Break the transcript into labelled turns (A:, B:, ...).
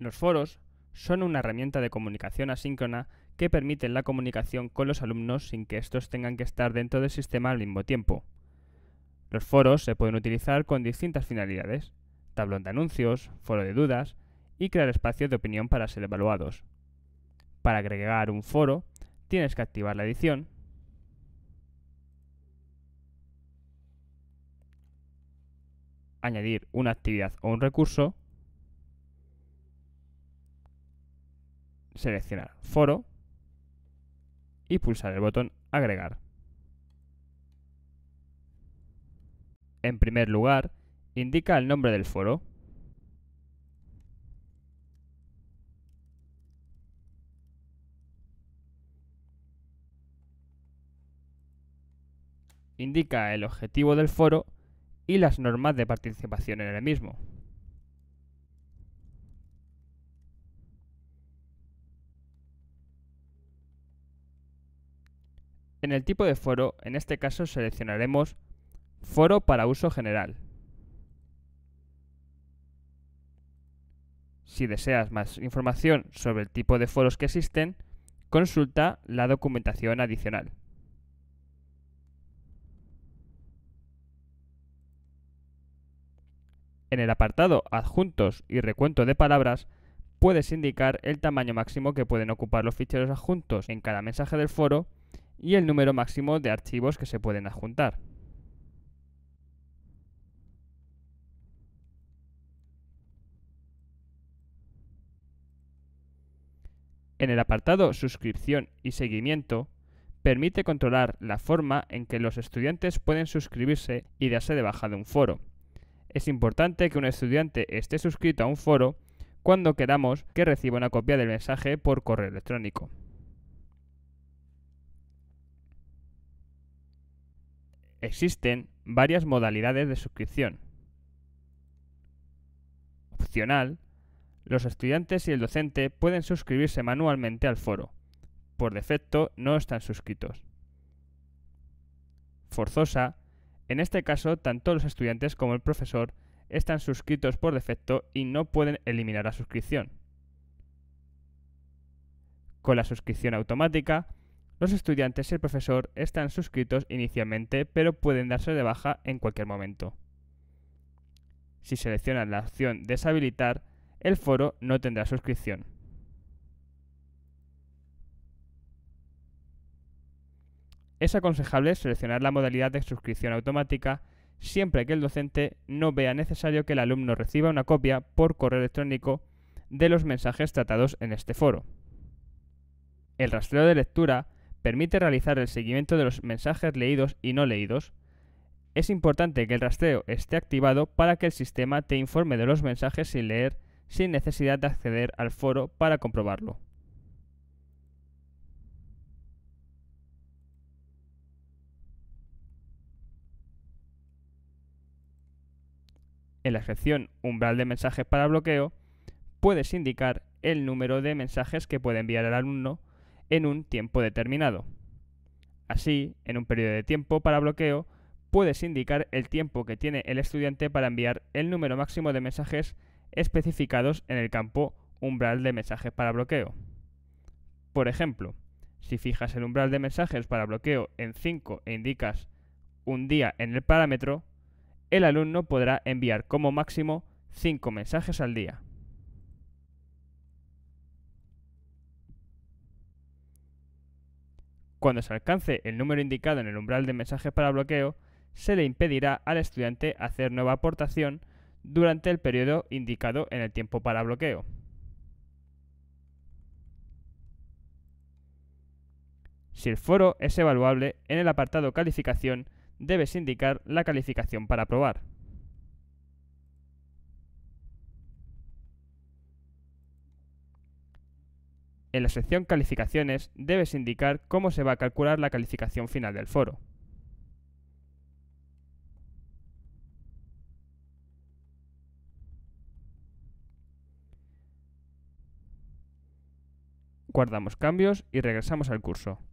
A: Los foros son una herramienta de comunicación asíncrona que permite la comunicación con los alumnos sin que estos tengan que estar dentro del sistema al mismo tiempo. Los foros se pueden utilizar con distintas finalidades, tablón de anuncios, foro de dudas y crear espacios de opinión para ser evaluados. Para agregar un foro, tienes que activar la edición. Añadir una actividad o un recurso. Seleccionar foro y pulsar el botón agregar. En primer lugar, indica el nombre del foro. indica el objetivo del foro y las normas de participación en el mismo. En el tipo de foro, en este caso seleccionaremos Foro para uso general. Si deseas más información sobre el tipo de foros que existen, consulta la documentación adicional. En el apartado Adjuntos y recuento de palabras, puedes indicar el tamaño máximo que pueden ocupar los ficheros adjuntos en cada mensaje del foro y el número máximo de archivos que se pueden adjuntar. En el apartado Suscripción y seguimiento, permite controlar la forma en que los estudiantes pueden suscribirse y darse de baja de un foro. Es importante que un estudiante esté suscrito a un foro cuando queramos que reciba una copia del mensaje por correo electrónico. Existen varias modalidades de suscripción. Opcional, los estudiantes y el docente pueden suscribirse manualmente al foro. Por defecto no están suscritos. Forzosa, en este caso, tanto los estudiantes como el profesor están suscritos por defecto y no pueden eliminar la suscripción. Con la suscripción automática, los estudiantes y el profesor están suscritos inicialmente pero pueden darse de baja en cualquier momento. Si seleccionan la opción deshabilitar, el foro no tendrá suscripción. Es aconsejable seleccionar la modalidad de suscripción automática siempre que el docente no vea necesario que el alumno reciba una copia por correo electrónico de los mensajes tratados en este foro. El rastreo de lectura permite realizar el seguimiento de los mensajes leídos y no leídos. Es importante que el rastreo esté activado para que el sistema te informe de los mensajes sin leer sin necesidad de acceder al foro para comprobarlo. en la sección umbral de mensajes para bloqueo, puedes indicar el número de mensajes que puede enviar el alumno en un tiempo determinado. Así, en un periodo de tiempo para bloqueo, puedes indicar el tiempo que tiene el estudiante para enviar el número máximo de mensajes especificados en el campo umbral de mensajes para bloqueo. Por ejemplo, si fijas el umbral de mensajes para bloqueo en 5 e indicas un día en el parámetro, el alumno podrá enviar como máximo 5 mensajes al día. Cuando se alcance el número indicado en el umbral de mensajes para bloqueo, se le impedirá al estudiante hacer nueva aportación durante el periodo indicado en el tiempo para bloqueo. Si el foro es evaluable, en el apartado Calificación debes indicar la calificación para aprobar. En la sección Calificaciones debes indicar cómo se va a calcular la calificación final del foro. Guardamos cambios y regresamos al curso.